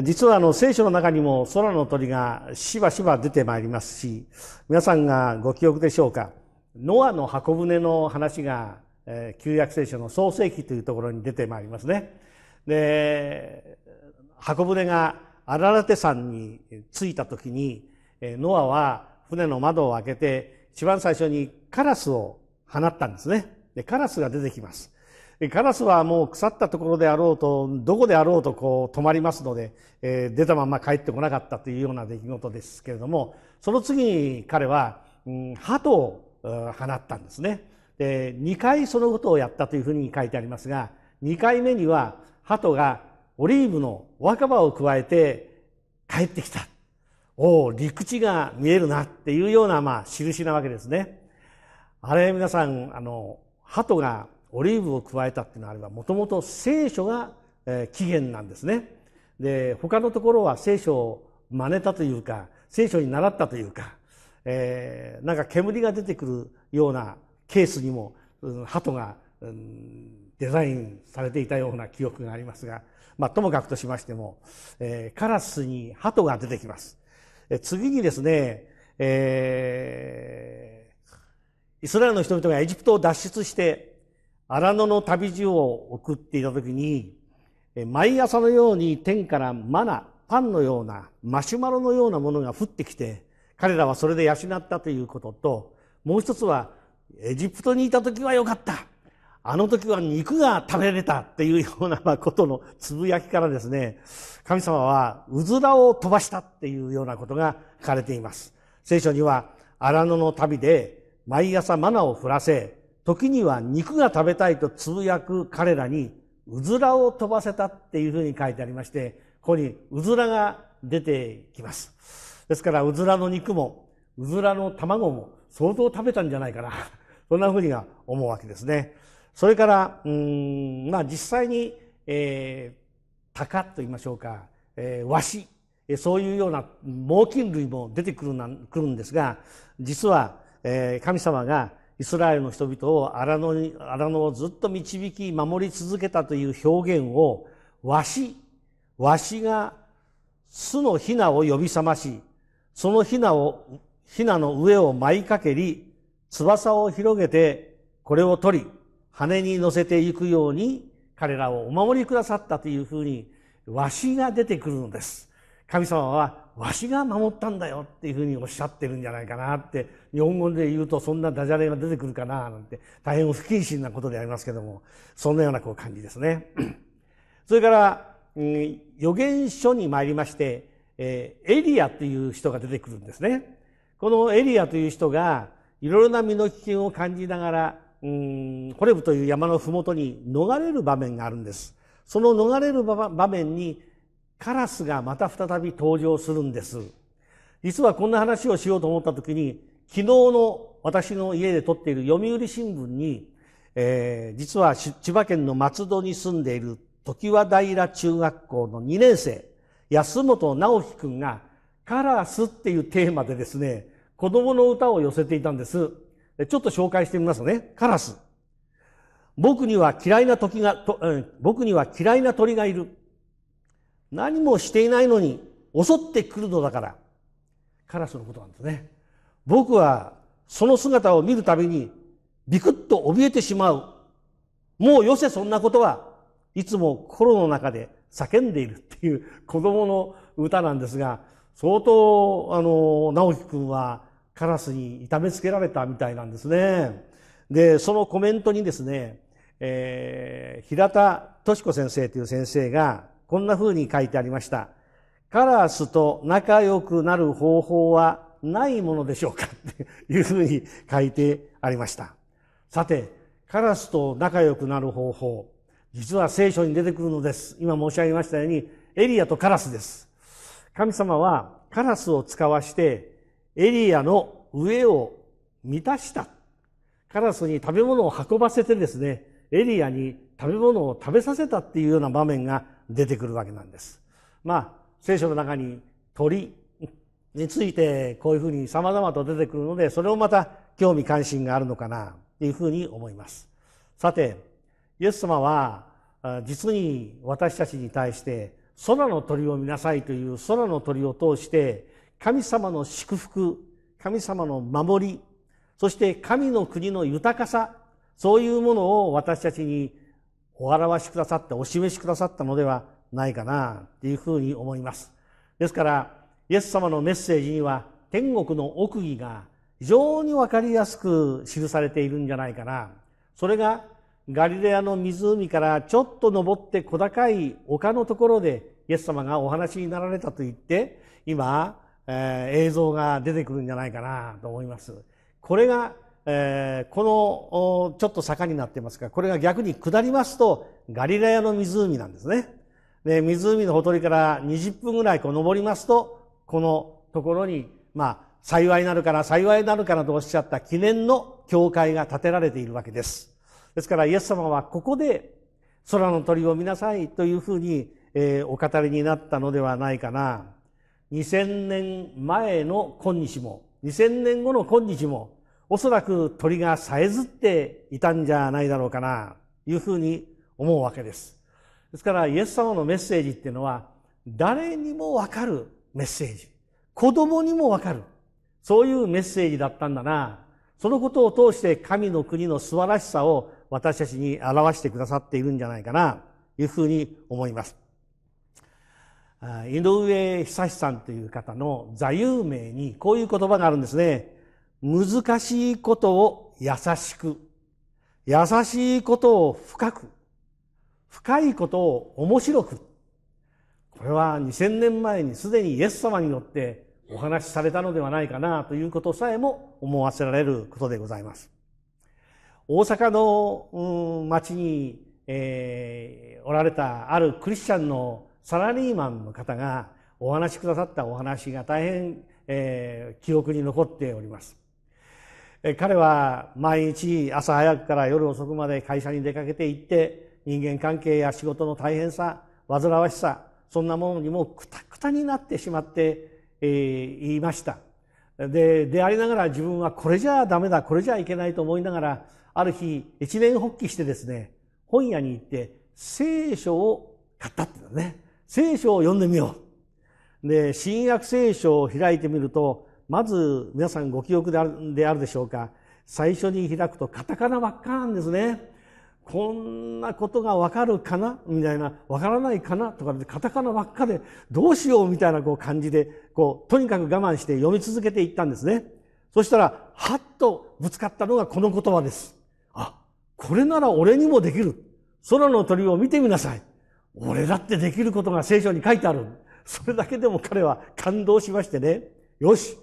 実はあの聖書の中にも空の鳥がしばしば出てまいりますし、皆さんがご記憶でしょうか。ノアの箱舟の話が、えー、旧約聖書の創世記というところに出てまいりますね。で、箱舟が荒立山に着いた時に、ノアは船の窓を開けて、一番最初にカラスを放ったんですね。で、カラスが出てきます。カラスはもう腐ったところであろうとどこであろうとこう止まりますので、えー、出たまま帰ってこなかったというような出来事ですけれどもその次に彼は、うん、鳩を放ったんですねで2回そのことをやったというふうに書いてありますが2回目には鳩がオリーブの若葉を加えて帰ってきたおお陸地が見えるなっていうような、まあ、印なわけですね。あれ皆さんあの鳩がオリーブを加えたっていうのはあればもともと聖書が、え起源なんですね。で他のところは聖書を真似たというか聖書に習ったというか、えー、なんか煙が出てくるようなケースにも、うん、鳩が、うん、デザインされていたような記憶がありますが、まあ、ともかくとしましても、えー、カラスに鳩が出てきます。え次にですね、えー、イスラエルの人々がエジプトを脱出して荒野の旅路を送っていた時に毎朝のように天からマナパンのようなマシュマロのようなものが降ってきて彼らはそれで養ったということともう一つはエジプトにいた時は良かったあの時は肉が食べれたっていうようなことのつぶやきからですね神様はうずらを飛ばしたっていうようなことが書かれています聖書には荒野の旅で毎朝マナを降らせ時には肉が食べたいとつぶやく彼らに、うずらを飛ばせたっていうふうに書いてありまして、ここにうずらが出てきます。ですから、うずらの肉も、うずらの卵も相当食べたんじゃないかな。そんなふうには思うわけですね。それから、うん、まあ実際に、えー、鷹と言いましょうか、えー、ワシ、そういうような猛禽類も出てくるなくるんですが、実は、えー、神様がイスラエルの人々を荒野に荒野をずっと導き守り続けたという表現をわしわしが巣のひなを呼び覚ましそのひなをヒの上を舞いかけり翼を広げてこれを取り羽に乗せていくように彼らをお守りくださったというふうにわしが出てくるのです神様はわしが守ったんだよっていうふうにおっしゃってるんじゃないかなって、日本語で言うとそんなダジャレが出てくるかななんて、大変不謹慎なことでありますけども、そんなようなこう感じですね。それから、うん、予言書に参りまして、えー、エリアという人が出てくるんですね。このエリアという人が、いろいろな身の危険を感じながら、うん、ホレブという山のふもとに逃れる場面があるんです。その逃れる場面に、カラスがまた再び登場するんです。実はこんな話をしようと思った時に、昨日の私の家で撮っている読売新聞に、えー、実は千葉県の松戸に住んでいる時和平中学校の2年生、安本直樹くんが、カラスっていうテーマでですね、子供の歌を寄せていたんです。ちょっと紹介してみますね。カラス。僕には嫌いな時が、と僕には嫌いな鳥がいる。何もしていないのに襲ってくるのだからカラスのことなんですね僕はその姿を見るたびにビクッと怯えてしまうもうよせそんなことはいつも心の中で叫んでいるっていう子供の歌なんですが相当あの直樹君はカラスに痛めつけられたみたいなんですねでそのコメントにですね、えー、平田敏子先生という先生がこんな風に書いてありました。カラスと仲良くなる方法はないものでしょうかっていう風に書いてありました。さて、カラスと仲良くなる方法。実は聖書に出てくるのです。今申し上げましたように、エリアとカラスです。神様はカラスを使わしてエリアの上を満たした。カラスに食べ物を運ばせてですね、エリアに食べ物を食べさせたっていうような場面が出てくるわけなんです。まあ聖書の中に鳥についてこういうふうに様々と出てくるのでそれをまた興味関心があるのかなというふうに思います。さてイエス様は実に私たちに対して空の鳥を見なさいという空の鳥を通して神様の祝福神様の守りそして神の国の豊かさそういうものを私たちにお表しくださって、お示しくださったのではないかな、というふうに思います。ですから、イエス様のメッセージには、天国の奥義が非常にわかりやすく記されているんじゃないかな。それが、ガリレアの湖からちょっと登って小高い丘のところで、イエス様がお話になられたと言って、今、えー、映像が出てくるんじゃないかなと思います。これがえー、このちょっと坂になってますが、これが逆に下りますとガリラヤの湖なんですね。で、湖のほとりから20分ぐらいこう登りますと、このところに、まあ、幸いなるから幸いなるからとおっしゃった記念の教会が建てられているわけです。ですからイエス様はここで空の鳥を見なさいというふうに、えー、お語りになったのではないかな。2000年前の今日も、2000年後の今日も、おそらく鳥がさえずっていたんじゃないだろうかな、いうふうに思うわけです。ですから、イエス様のメッセージっていうのは、誰にもわかるメッセージ。子供にもわかる。そういうメッセージだったんだな。そのことを通して神の国の素晴らしさを私たちに表してくださっているんじゃないかな、いうふうに思います。井上久志さんという方の座右銘にこういう言葉があるんですね。難しいことを優しく、優しいことを深く、深いことを面白く。これは2000年前にすでにイエス様によってお話しされたのではないかなということさえも思わせられることでございます。大阪の、町に、えー、おられたあるクリスチャンのサラリーマンの方がお話しくださったお話が大変、えー、記憶に残っております。彼は毎日朝早くから夜遅くまで会社に出かけて行って人間関係や仕事の大変さ煩わしさそんなものにもくたくたになってしまって、えー、いましたででありながら自分はこれじゃダメだこれじゃいけないと思いながらある日一年発起してですね本屋に行って聖書を買ったってうのね聖書を読んでみようで新約聖書を開いてみるとまず皆さんご記憶であるであるでしょうか最初に開くとカタカナばっかなんですね。こんなことがわかるかなみたいな、わからないかなとかで、カタカナばっかで、どうしようみたいなこう感じで、こう、とにかく我慢して読み続けていったんですね。そしたら、はっとぶつかったのがこの言葉です。あ、これなら俺にもできる。空の鳥を見てみなさい。俺だってできることが聖書に書いてある。それだけでも彼は感動しましてね。よし、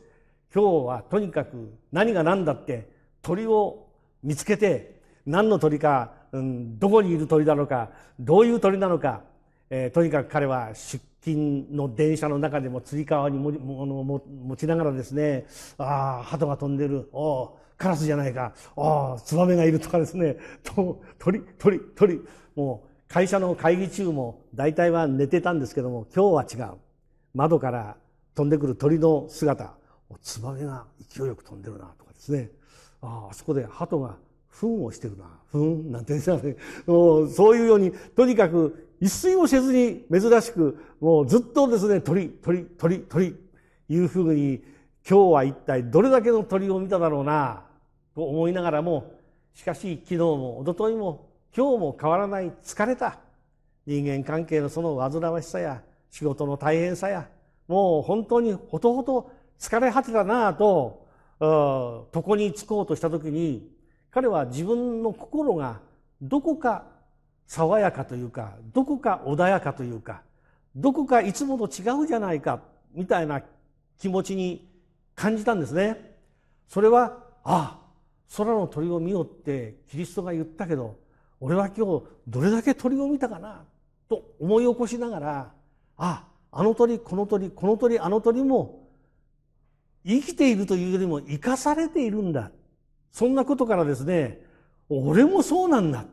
今日はとにかく何が何だって鳥を見つけて何の鳥か、うん、どこにいる鳥なのかどういう鳥なのか、えー、とにかく彼は出勤の電車の中でもつり革にものも持ちながらですねああ鳩が飛んでるおカラスじゃないかああツバメがいるとかですねと鳥鳥鳥もう会社の会議中も大体は寝てたんですけども今日は違う窓から飛んでくる鳥の姿ツバメが勢いよく飛んでるなとかですねああそこで鳩がンをしてるなンなんてですねもうそういうようにとにかく一睡もせずに珍しくもうずっとですね鳥鳥鳥鳥いうふうに今日は一体どれだけの鳥を見ただろうなと思いながらもしかし昨日も一昨日も今日も変わらない疲れた人間関係のその煩わしさや仕事の大変さやもう本当にほとほと疲れ果てたなぁと、床につこうとした時に、彼は自分の心がどこか爽やかというか、どこか穏やかというか、どこかいつもと違うじゃないか、みたいな気持ちに感じたんですね。それは、ああ、空の鳥を見よってキリストが言ったけど、俺は今日どれだけ鳥を見たかな、と思い起こしながら、ああ、あの鳥、この鳥、この鳥、あの鳥も生きているというよりも生かされているんだ。そんなことからですね、俺もそうなんだ。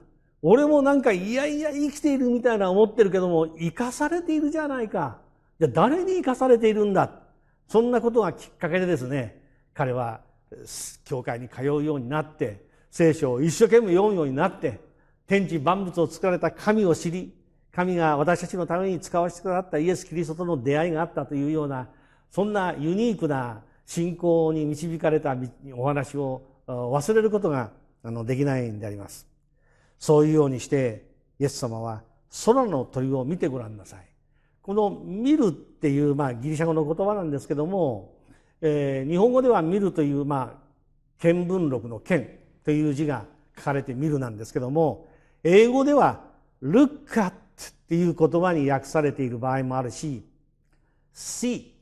俺もなんかいやいや生きているみたいな思ってるけども、生かされているじゃないか。じゃあ誰に生かされているんだ。そんなことがきっかけでですね、彼は教会に通うようになって、聖書を一生懸命読むようになって、天地万物を作られた神を知り、神が私たちのために使わせてくださったイエス・キリストとの出会いがあったというような、そんなユニークな信仰に導かれたお話を忘れることができないんであります。そういうようにして、イエス様は空の鳥を見てごらんなさい。この見るっていう、まあ、ギリシャ語の言葉なんですけども、えー、日本語では見るという、まあ、見聞録の見という字が書かれて見るなんですけども、英語では look at っていう言葉に訳されている場合もあるし、see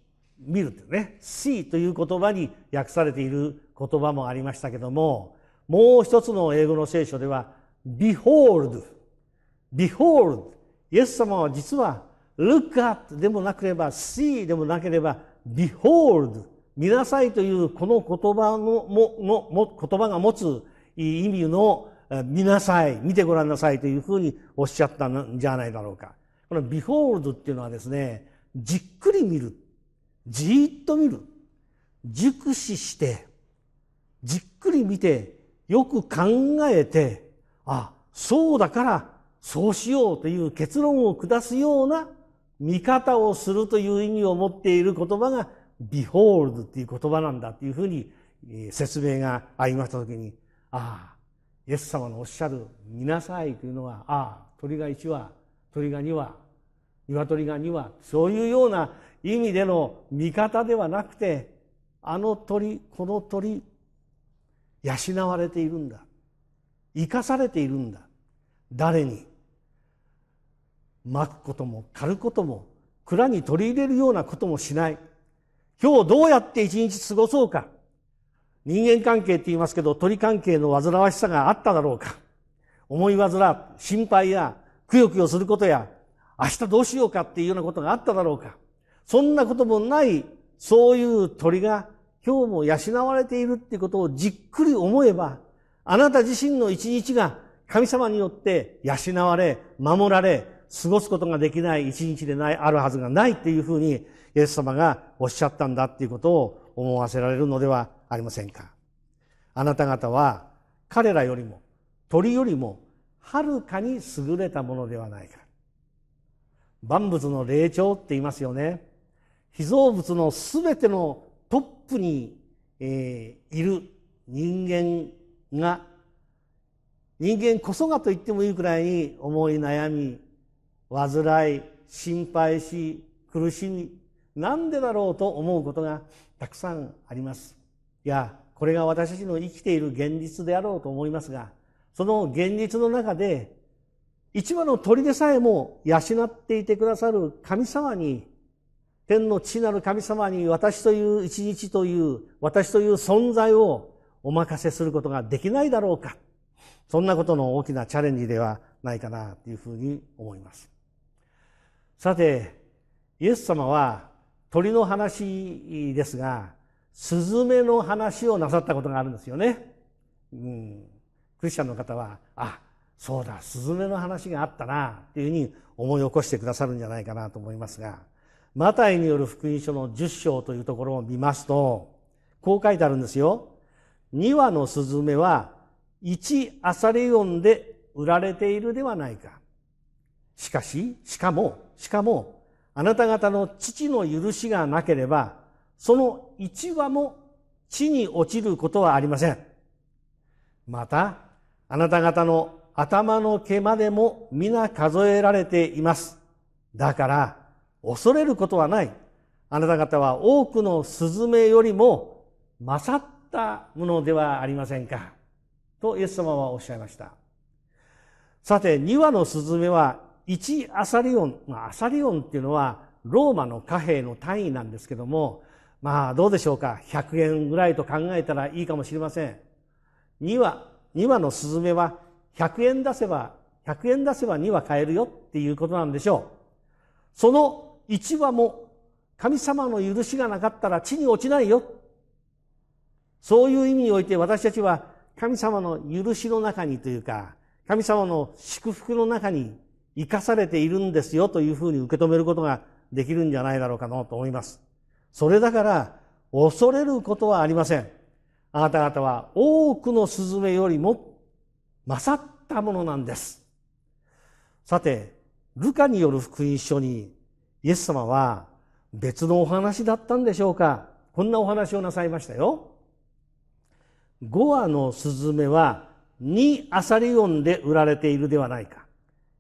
見るっていうね、see という言葉に訳されている言葉もありましたけども、もう一つの英語の聖書では、behold, behold, イエス様は実は look at でもなければ see でもなければ behold 見なさいというこの言葉のもも言葉が持つ意味の見なさい見てごらんなさいというふうにおっしゃったんじゃないだろうかこの behold っていうのはですねじっくり見るじっと見る熟視してじっくり見てよく考えてあそうだからそうしようという結論を下すような見方をするという意味を持っている言葉が behold っていう言葉なんだというふうに説明がありました時にああイエス様のおっしゃる「見なさい」というのはああ鳥が1羽鳥が2羽鶏が2羽そういうような意味での味方ではなくてあの鳥この鳥養われているんだ生かされているんだ誰に撒くことも狩ることも蔵に取り入れるようなこともしない今日どうやって一日過ごそうか人間関係って言いますけど鳥関係の煩わしさがあっただろうか思い煩ら心配やくよくよすることや明日どうしようかっていうようなことがあっただろうかそんなこともない、そういう鳥が今日も養われているっていうことをじっくり思えば、あなた自身の一日が神様によって養われ、守られ、過ごすことができない一日でない、あるはずがないっていうふうに、イエス様がおっしゃったんだっていうことを思わせられるのではありませんか。あなた方は彼らよりも、鳥よりも、はるかに優れたものではないか。万物の霊長って言いますよね。被造物の全てのトップに、えー、いる人間が人間こそがと言ってもいいくらいに思い悩み煩い心配し苦しみなんでだろうと思うことがたくさんあります。いやこれが私たちの生きている現実であろうと思いますがその現実の中で一羽の鳥でさえも養っていてくださる神様に天の地なる神様に私という一日という私という存在をお任せすることができないだろうか。そんなことの大きなチャレンジではないかなというふうに思います。さて、イエス様は鳥の話ですが、スズメの話をなさったことがあるんですよね。うん、クリスチャンの方は、あ、そうだ、スズメの話があったな、というふうに思い起こしてくださるんじゃないかなと思いますが、マタイによる福音書の10章というところを見ますと、こう書いてあるんですよ。2羽のスズメは1アサレオンで売られているではないか。しかし、しかも、しかも、あなた方の父の許しがなければ、その1羽も地に落ちることはありません。また、あなた方の頭の毛までも皆数えられています。だから、恐れることはない。あなた方は多くのスズメよりも勝ったものではありませんか。とイエス様はおっしゃいました。さて、2羽のスズメは1アサリオン。まあ、アサリオンっていうのはローマの貨幣の単位なんですけども、まあどうでしょうか。100円ぐらいと考えたらいいかもしれません。2羽、2羽のスズメは100円出せば、100円出せば2羽買えるよっていうことなんでしょう。その1羽も神様の許しがなかったら地に落ちないよ。そういう意味において私たちは神様の許しの中にというか、神様の祝福の中に生かされているんですよというふうに受け止めることができるんじゃないだろうかなと思います。それだから、恐れることはありません。あなた方は多くのスズメよりも勝ったものなんです。さて、ルカによる福音書にイエス様は別のお話だったんでしょうかこんなお話をなさいましたよ。5羽のスズメは2アサリオンで売られているではないか。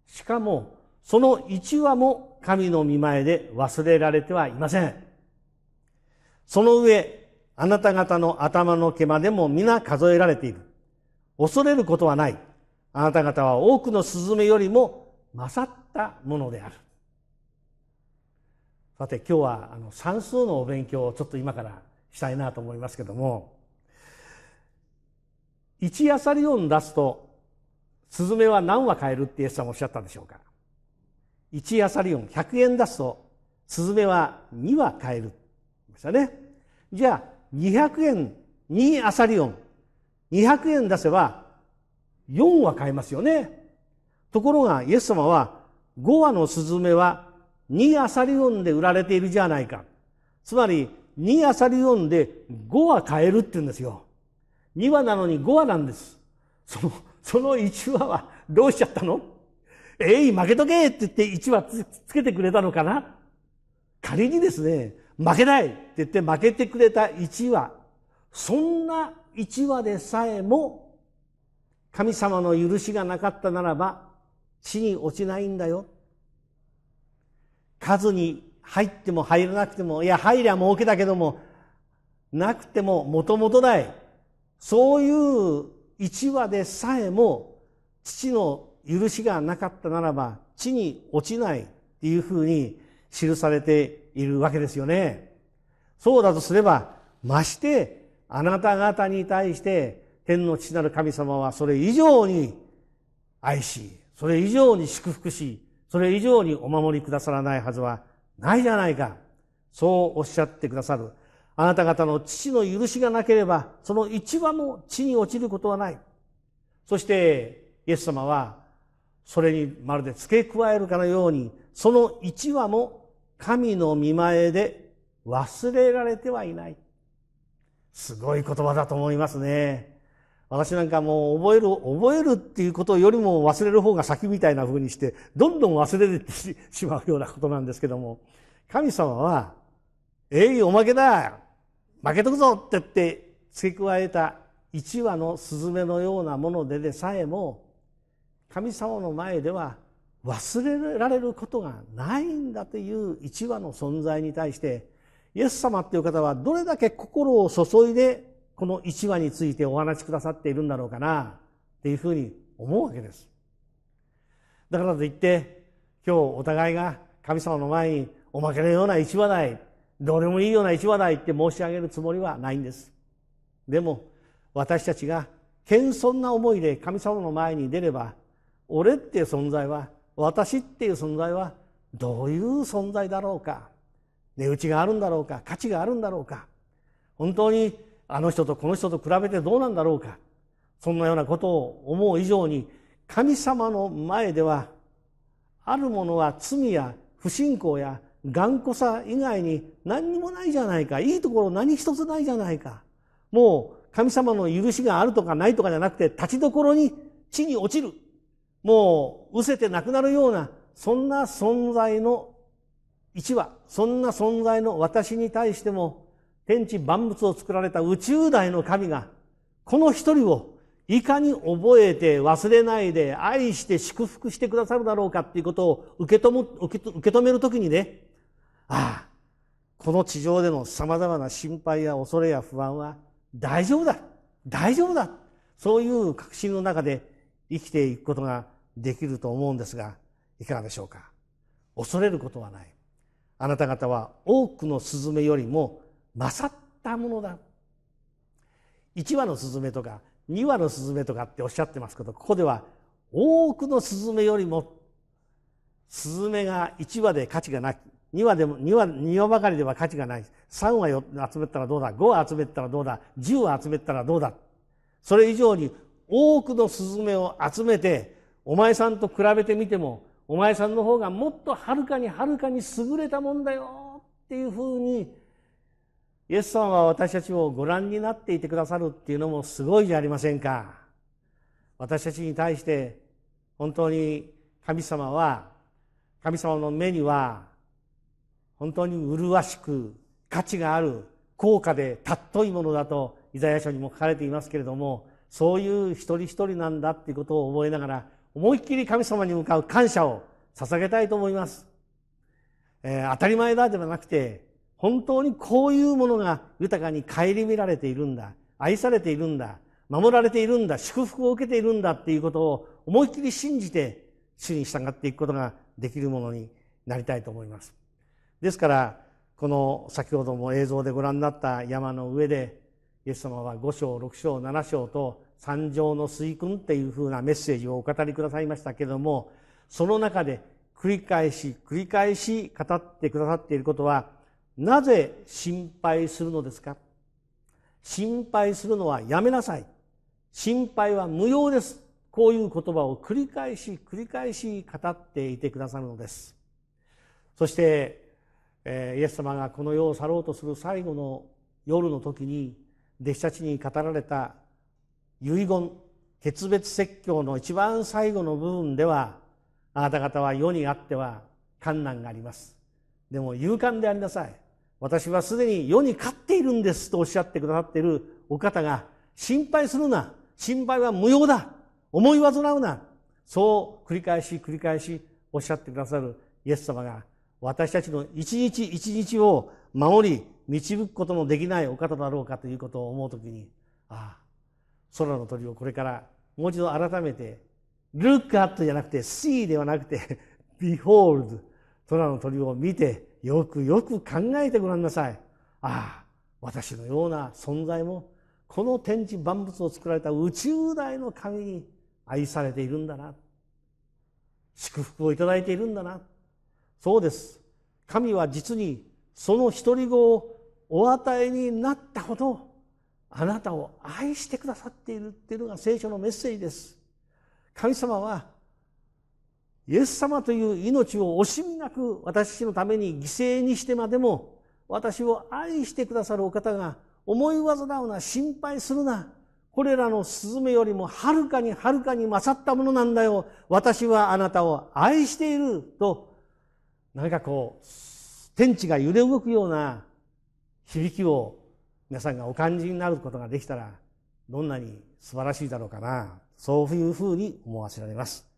しかも、その1羽も神の見前で忘れられてはいません。その上、あなた方の頭の毛までも皆数えられている。恐れることはない。あなた方は多くのスズメよりも勝ったものである。さて今日はあの算数のお勉強をちょっと今からしたいなと思いますけども一アサリ音出すとスズメは何羽変えるってイエスさんおっしゃったでしょうか一アサリ音100円出すとスズメは2羽変えるましたねじゃあ200円2アサリ音200円出せば4羽変えますよねところがイエス様は5羽のスズメは二アサリオンで売られているじゃないか。つまり、二アサリオンで5は買えるって言うんですよ。二話なのに5話なんです。その、その一話はどうしちゃったのえい、負けとけって言って一話つつけてくれたのかな仮にですね、負けないって言って負けてくれた一話。そんな一話でさえも、神様の許しがなかったならば、死に落ちないんだよ。数に入っても入らなくても、いや、入りゃ儲けだけども、なくてももともとない。そういう一話でさえも、父の許しがなかったならば、地に落ちないっていうふうに記されているわけですよね。そうだとすれば、まして、あなた方に対して、天の父なる神様はそれ以上に愛し、それ以上に祝福し、それ以上にお守りくださらないはずはないじゃないか。そうおっしゃってくださる。あなた方の父の許しがなければ、その一羽も地に落ちることはない。そして、イエス様は、それにまるで付け加えるかのように、その一羽も神の見前で忘れられてはいない。すごい言葉だと思いますね。私なんかもう覚える、覚えるっていうことよりも忘れる方が先みたいな風にして、どんどん忘れてしまうようなことなんですけども、神様は、えい、おまけだ負けとくぞって言って付け加えた一羽のスズメのようなものででさえも、神様の前では忘れられることがないんだという一羽の存在に対して、イエス様っていう方はどれだけ心を注いでこの1話についてお話しくださっているんだろうかなっていうふうに思うわけです。だからといって今日お互いが神様の前におまけのような1話題どうでもいいような1話題って申し上げるつもりはないんです。でも私たちが謙遜な思いで神様の前に出れば俺っていう存在は私っていう存在はどういう存在だろうか値打ちがあるんだろうか価値があるんだろうか本当にあの人とこの人と比べてどうなんだろうかそんなようなことを思う以上に神様の前ではあるものは罪や不信仰や頑固さ以外に何にもないじゃないかいいところ何一つないじゃないかもう神様の許しがあるとかないとかじゃなくて立ちどころに地に落ちるもう失せてなくなるようなそんな存在の一話そんな存在の私に対しても天地万物を作られた宇宙大の神が、この一人をいかに覚えて忘れないで愛して祝福してくださるだろうかっていうことを受け止受け受け止めるときにね、ああ、この地上での様々な心配や恐れや不安は大丈夫だ大丈夫だそういう確信の中で生きていくことができると思うんですが、いかがでしょうか恐れることはない。あなた方は多くのスズメよりも勝ったものだ1羽のスズメとか2羽のスズメとかっておっしゃってますけどここでは多くのスズメよりもスズメが1羽で価値がなく2羽でも2羽 ,2 羽ばかりでは価値がない3羽集めたらどうだ5羽集めたらどうだ10羽集めたらどうだそれ以上に多くのスズメを集めてお前さんと比べてみてもお前さんの方がもっとはるかにはるかに優れたもんだよっていうふうにイエス様は私たちをご覧になっていてくださるっていうのもすごいじゃありませんか。私たちに対して本当に神様は、神様の目には本当に麗しく価値がある高価で尊いものだとイザヤ書にも書かれていますけれども、そういう一人一人なんだっていうことを覚えながら、思いっきり神様に向かう感謝を捧げたいと思います。えー、当たり前だではなくて、本当にこういうものが豊かに顧みられているんだ愛されているんだ守られているんだ祝福を受けているんだっていうことを思いっきり信じて主に従っていくことができるものになりたいと思いますですからこの先ほども映像でご覧になった山の上でイエス様は5章6章7章と三条の水訓っていうふうなメッセージをお語りくださいましたけどもその中で繰り返し繰り返し語ってくださっていることはなぜ心配するのですか心配するのはやめなさい。心配は無用です。こういう言葉を繰り返し繰り返し語っていてくださるのです。そして、えー、イエス様がこの世を去ろうとする最後の夜の時に弟子たちに語られた遺言決別説教の一番最後の部分ではあなた方は世にあっては困難がありますでも勇敢でありなさい私はすでに世に勝っているんですとおっしゃってくださっているお方が、心配するな。心配は無用だ。思い煩うな。そう繰り返し繰り返しおっしゃってくださるイエス様が、私たちの一日一日を守り、導くことのできないお方だろうかということを思うときに、ああ、空の鳥をこれからもう一度改めて、look at じゃなくて、see ではなくて、behold 空の鳥を見て、よくよく考えてごらんなさいああ私のような存在もこの天地万物を作られた宇宙大の神に愛されているんだな祝福をいただいているんだなそうです神は実にその独り子をお与えになったほどあなたを愛してくださっているっていうのが聖書のメッセージです神様はイエス様という命を惜しみなく私のために犠牲にしてまでも私を愛してくださるお方が思い煩うな心配するなこれらのスズメよりもはるかにはるかに勝ったものなんだよ私はあなたを愛していると何かこう天地が揺れ動くような響きを皆さんがお感じになることができたらどんなに素晴らしいだろうかなそういうふうに思わせられます。